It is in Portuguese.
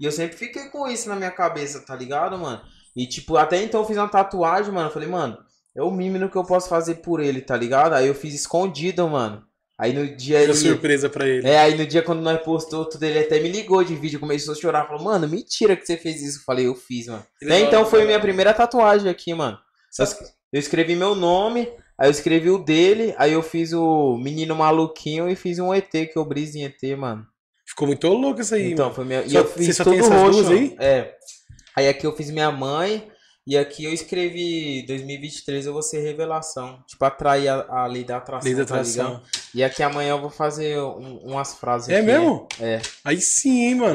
E eu sempre fiquei com isso na minha cabeça, tá ligado, mano? E, tipo, até então eu fiz uma tatuagem, mano. Eu falei, mano, é o mínimo que eu posso fazer por ele, tá ligado? Aí eu fiz escondido, mano. Aí no dia. Deu surpresa pra ele. É, aí no dia quando nós postou tudo, ele até me ligou de vídeo, começou a chorar. Falou, mano, mentira que você fez isso. Eu falei, eu fiz, mano. Ele Até então foi minha primeira tatuagem aqui, mano. Eu escrevi meu nome, aí eu escrevi o dele, aí eu fiz o Menino Maluquinho e fiz um ET, que eu brisei em ET, mano. Ficou muito louco isso aí. Então, mano. foi minha. Só, eu fiz você só tem essas roxo, duas aí? É. Aí aqui eu fiz minha mãe. E aqui eu escrevi 2023 eu vou ser revelação. Tipo, atrair a, a lei da atração. Lei da tá atração. Tá e aqui amanhã eu vou fazer um, umas frases. É aqui. mesmo? É. Aí sim, hein, mano.